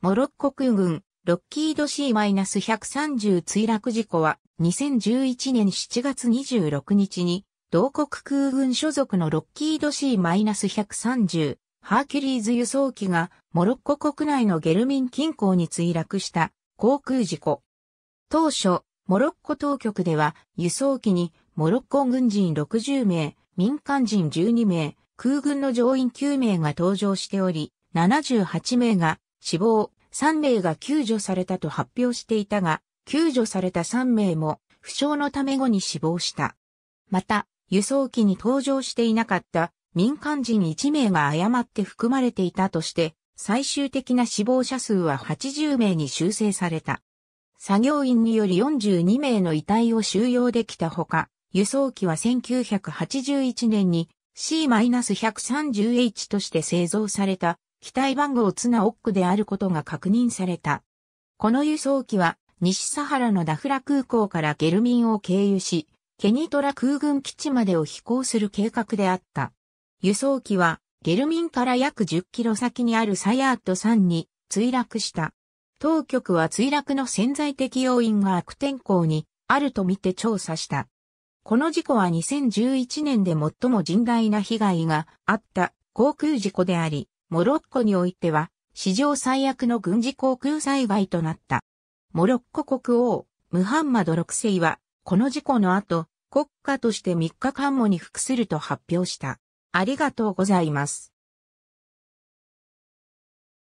モロッコ空軍、ロッキード C-130 墜落事故は2011年7月26日に同国空軍所属のロッキード C-130 ハーキュリーズ輸送機がモロッコ国内のゲルミン近郊に墜落した航空事故。当初、モロッコ当局では輸送機にモロッコ軍人60名、民間人12名、空軍の乗員9名が搭乗しており、78名が死亡、3名が救助されたと発表していたが、救助された3名も負傷のため後に死亡した。また、輸送機に搭乗していなかった民間人1名が誤って含まれていたとして、最終的な死亡者数は80名に修正された。作業員により42名の遺体を収容できたほか、輸送機は1981年に C-130H として製造された機体番号ツナオックであることが確認された。この輸送機は西サハラのダフラ空港からゲルミンを経由し、ケニトラ空軍基地までを飛行する計画であった。輸送機はゲルミンから約10キロ先にあるサヤート山に墜落した。当局は墜落の潜在的要因が悪天候にあるとみて調査した。この事故は2011年で最も甚大な被害があった航空事故であり、モロッコにおいては、史上最悪の軍事航空災害となった。モロッコ国王、ムハンマド6世は、この事故の後、国家として3日間もに服すると発表した。ありがとうございます。